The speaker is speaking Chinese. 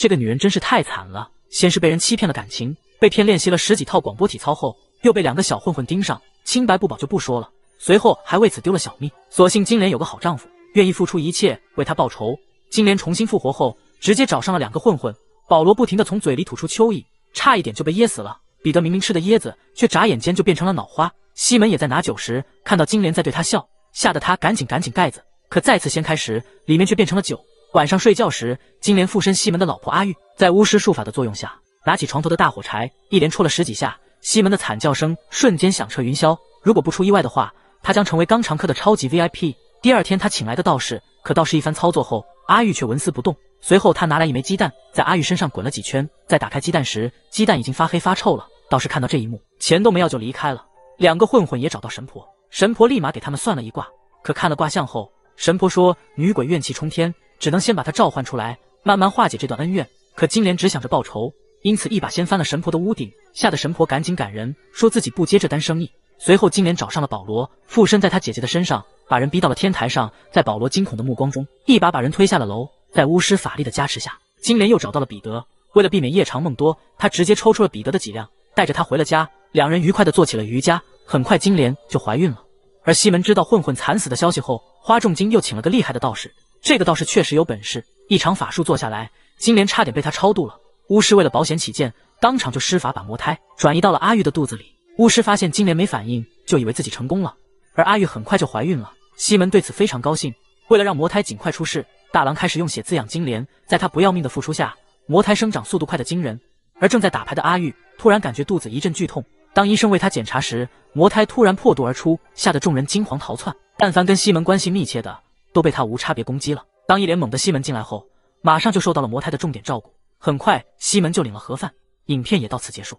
这个女人真是太惨了，先是被人欺骗了感情，被骗练习了十几套广播体操后，又被两个小混混盯上，清白不保就不说了。随后还为此丢了小命，所幸金莲有个好丈夫，愿意付出一切为她报仇。金莲重新复活后，直接找上了两个混混。保罗不停地从嘴里吐出蚯蚓，差一点就被噎死了。彼得明明吃的椰子，却眨眼间就变成了脑花。西门也在拿酒时看到金莲在对他笑，吓得他赶紧赶紧盖子，可再次掀开时，里面却变成了酒。晚上睡觉时，金莲附身西门的老婆阿玉，在巫师术法的作用下，拿起床头的大火柴，一连戳了十几下，西门的惨叫声瞬间响彻云霄。如果不出意外的话，他将成为肛肠科的超级 VIP。第二天，他请来的道士，可道士一番操作后，阿玉却纹丝不动。随后，他拿来一枚鸡蛋，在阿玉身上滚了几圈，再打开鸡蛋时，鸡蛋已经发黑发臭了。道士看到这一幕，钱都没要就离开了。两个混混也找到神婆，神婆立马给他们算了一卦。可看了卦象后，神婆说女鬼怨气冲天。只能先把他召唤出来，慢慢化解这段恩怨。可金莲只想着报仇，因此一把掀翻了神婆的屋顶，吓得神婆赶紧赶人，说自己不接这单生意。随后，金莲找上了保罗，附身在他姐姐的身上，把人逼到了天台上，在保罗惊恐的目光中，一把把人推下了楼。在巫师法力的加持下，金莲又找到了彼得。为了避免夜长梦多，他直接抽出了彼得的脊梁，带着他回了家。两人愉快的做起了瑜伽。很快，金莲就怀孕了。而西门知道混混惨死的消息后，花重金又请了个厉害的道士。这个倒是确实有本事，一场法术做下来，金莲差点被他超度了。巫师为了保险起见，当场就施法把魔胎转移到了阿玉的肚子里。巫师发现金莲没反应，就以为自己成功了。而阿玉很快就怀孕了，西门对此非常高兴。为了让魔胎尽快出世，大郎开始用血滋养金莲。在他不要命的付出下，魔胎生长速度快的惊人。而正在打牌的阿玉突然感觉肚子一阵剧痛，当医生为他检查时，魔胎突然破肚而出，吓得众人惊慌逃窜。但凡跟西门关系密切的。都被他无差别攻击了。当一脸懵的西门进来后，马上就受到了魔胎的重点照顾。很快，西门就领了盒饭。影片也到此结束。